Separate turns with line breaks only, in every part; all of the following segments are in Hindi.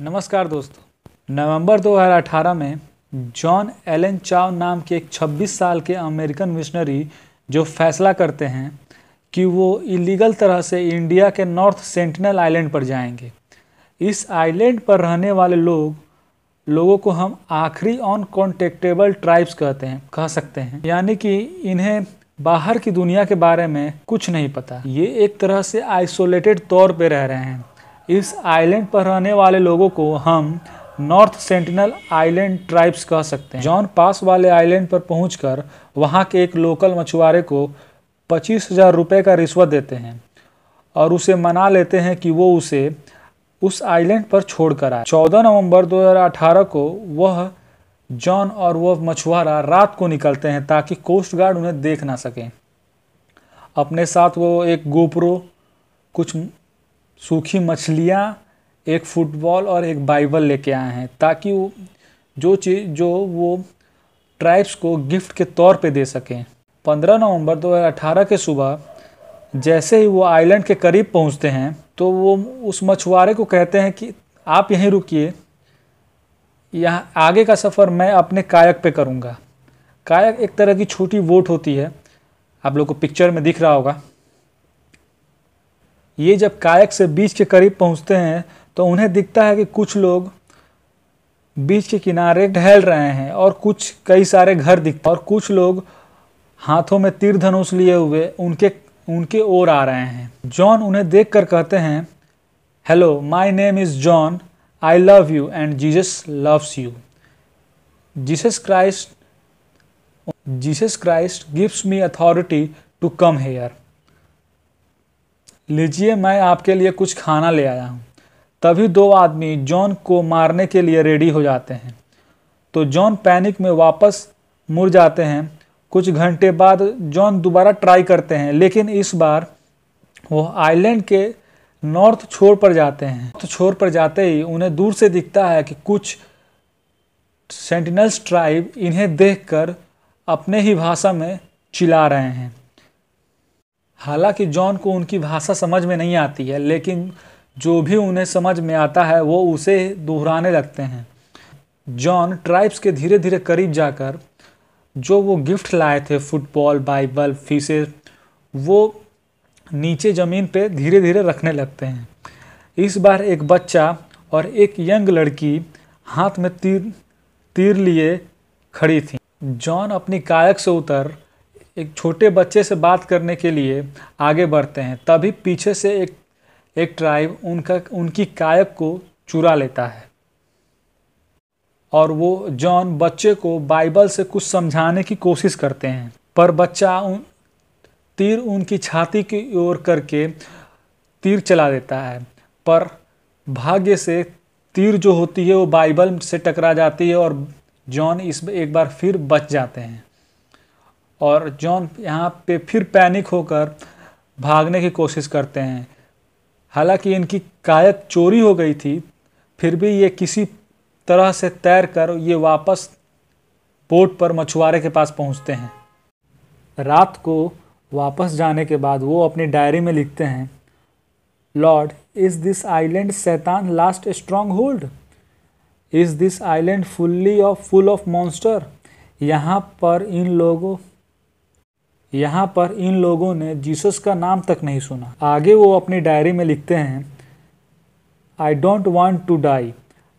नमस्कार दोस्तों नवंबर 2018 में जॉन एलन चाव नाम के एक 26 साल के अमेरिकन मिशनरी जो फैसला करते हैं कि वो इलीगल तरह से इंडिया के नॉर्थ सेंटिनल आइलैंड पर जाएंगे इस आइलैंड पर रहने वाले लोग लोगों को हम आखिरी ऑन कॉन्टेक्टेबल ट्राइब्स कहते हैं कह सकते हैं यानी कि इन्हें बाहर की दुनिया के बारे में कुछ नहीं पता ये एक तरह से आइसोलेटेड तौर पे रह रहे हैं इस आइलैंड पर रहने वाले लोगों को हम नॉर्थ सेंटिनल आइलैंड ट्राइब्स कह सकते हैं जॉन पास वाले आइलैंड पर पहुंचकर वहां के एक लोकल मछुआरे को पच्चीस हजार रुपये का रिश्वत देते हैं और उसे मना लेते हैं कि वो उसे उस आइलैंड पर छोड़ कर आए 14 नवंबर 2018 को वह जॉन और वह मछुआरा रात को निकलते हैं ताकि कोस्ट गार्ड उन्हें देख ना सकें अपने साथ वो एक गोप्रो कुछ सूखी मछलियाँ एक फुटबॉल और एक बाइबल लेके आए हैं ताकि वो जो चीज़ जो वो ट्राइब्स को गिफ्ट के तौर पे दे सकें 15 नवंबर 2018 के सुबह जैसे ही वो आइलैंड के करीब पहुंचते हैं तो वो उस मछुआरे को कहते हैं कि आप यहीं रुकिए यहाँ आगे का सफ़र मैं अपने कायक पे करूँगा कायक एक तरह की छोटी बोट होती है आप लोग को पिक्चर में दिख रहा होगा ये जब कायक से बीच के करीब पहुंचते हैं तो उन्हें दिखता है कि कुछ लोग बीच के किनारे ढहल रहे हैं और कुछ कई सारे घर दिखते और कुछ लोग हाथों में तीर धनुष लिए हुए उनके उनके ओर आ रहे हैं जॉन उन्हें कर कहते हैं hello my name is John I love you and Jesus loves you Jesus Christ Jesus Christ gives me authority to come here लीजिए मैं आपके लिए कुछ खाना ले आया हूँ तभी दो आदमी जॉन को मारने के लिए रेडी हो जाते हैं तो जॉन पैनिक में वापस मुड़ जाते हैं कुछ घंटे बाद जॉन दोबारा ट्राई करते हैं लेकिन इस बार वो आइलैंड के नॉर्थ छोर पर जाते हैं नॉर्थ छोर पर जाते ही उन्हें दूर से दिखता है कि कुछ सेंटिनल्स ट्राइब इन्हें देखकर अपने ही भाषा में चिल्ला रहे हैं हालांकि जॉन को उनकी भाषा समझ में नहीं आती है लेकिन जो भी उन्हें समझ में आता है वो उसे दोहराने लगते हैं जॉन ट्राइब्स के धीरे धीरे करीब जाकर जो वो गिफ्ट लाए थे फुटबॉल बाइबल फीसेज वो नीचे ज़मीन पे धीरे धीरे रखने लगते हैं इस बार एक बच्चा और एक यंग लड़की हाथ में तीर तीर लिए खड़ी थी जॉन अपनी कायक से उतर एक छोटे बच्चे से बात करने के लिए आगे बढ़ते हैं तभी पीछे से एक एक ट्राइब उनका उनकी कायक को चुरा लेता है और वो जॉन बच्चे को बाइबल से कुछ समझाने की कोशिश करते हैं पर बच्चा उन तीर उनकी छाती की ओर करके तीर चला देता है पर भाग्य से तीर जो होती है वो बाइबल से टकरा जाती है और जॉन इस एक बार फिर बच जाते हैं और जॉन यहाँ पे फिर पैनिक होकर भागने की कोशिश करते हैं हालांकि इनकी कायद चोरी हो गई थी फिर भी ये किसी तरह से तैर कर ये वापस बोट पर मछुआरे के पास पहुँचते हैं रात को वापस जाने के बाद वो अपनी डायरी में लिखते हैं Lord is this island Satan last strong hold is this island fully of full of monster यहाँ पर इन लोगों यहाँ पर इन लोगों ने जीसस का नाम तक नहीं सुना आगे वो अपनी डायरी में लिखते हैं I don't want to die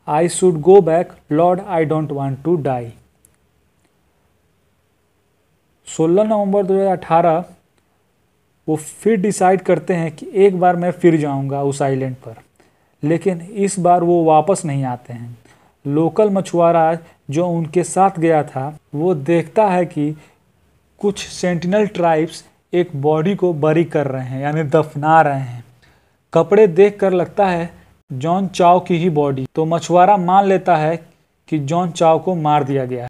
I should go back Lord I don't want to die 16 November 2018 वो फिर डिसाइड करते हैं कि एक बार मैं फिर जाऊंगा उस आइलैंड पर लेकिन इस बार वो वापस नहीं आते हैं लोकल मछुआरा जो उनके साथ गया था वो देखता है कि कुछ सेंटिनल ट्राइब्स एक बॉडी को बरी कर रहे हैं यानी दफना रहे हैं कपड़े देखकर लगता है जॉन चाव की ही बॉडी तो मछुआरा मान लेता है कि जॉन चाव को मार दिया गया है